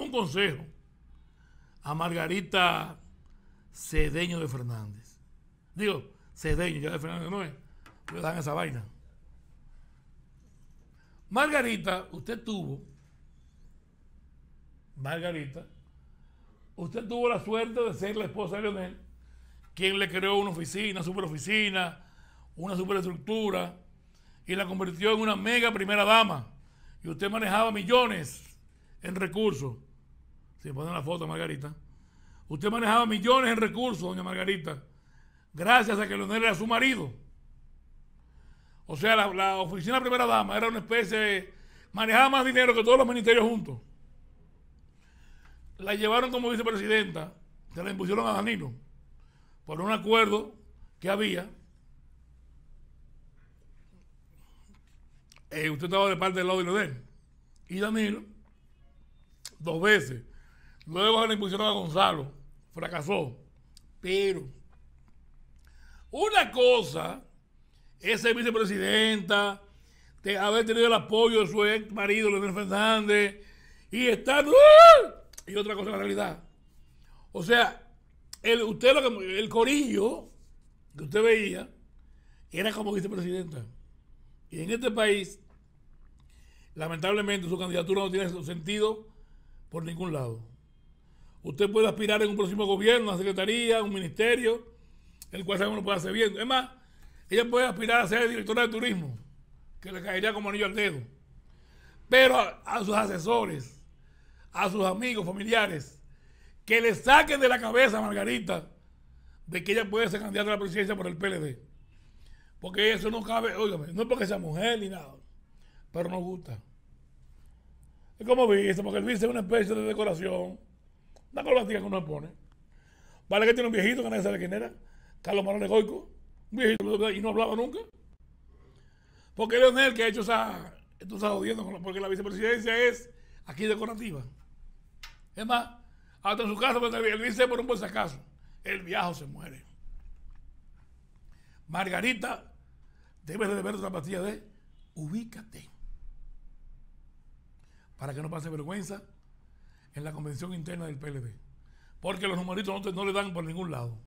un consejo a Margarita Cedeño de Fernández. Digo, Cedeño, ya de Fernández no es, le dan esa vaina. Margarita, usted tuvo, Margarita, usted tuvo la suerte de ser la esposa de Leonel, quien le creó una oficina, superoficina, una superestructura, y la convirtió en una mega primera dama. Y usted manejaba millones en recursos. Si ponen la foto, Margarita. Usted manejaba millones en recursos, doña Margarita, gracias a que Leonel era su marido. O sea, la, la oficina primera dama era una especie manejaba más dinero que todos los ministerios juntos. La llevaron como vicepresidenta, se la impusieron a Danilo por un acuerdo que había. Eh, usted estaba de parte del lado de Leonel. Y Danilo, dos veces Luego se le impusieron a Gonzalo. Fracasó. Pero una cosa es ser vicepresidenta, de haber tenido el apoyo de su ex marido, Leonel Fernández, y estar. ¡uh! Y otra cosa la realidad. O sea, el, usted el corillo que usted veía era como vicepresidenta. Y en este país, lamentablemente, su candidatura no tiene sentido por ningún lado. Usted puede aspirar en un próximo gobierno, una secretaría, un ministerio, el cual sabemos no puede hacer bien. Es más, ella puede aspirar a ser directora de turismo, que le caería como anillo al dedo. Pero a, sus asesores, a sus amigos, familiares, que le saquen de la cabeza a Margarita de que ella puede ser candidata a la presidencia por el PLD. Porque eso no cabe, óigame, no es porque sea mujer ni nada, pero nos gusta. Es como vice, porque el vice es una especie de decoración una tía que uno pone. Vale que tiene un viejito que nadie sabe quién era, Carlos Marones Goico, un viejito y no hablaba nunca. Porque Leonel que ha hecho esa, tú estás jodiendo, porque la vicepresidencia es aquí decorativa. Es más, hasta en su casa, el dice por un buen sacaso el viejo se muere. Margarita, debes de ver tu pastilla de ubícate. Para que no pase vergüenza en la convención interna del PLD. Porque los numeritos no, no le dan por ningún lado.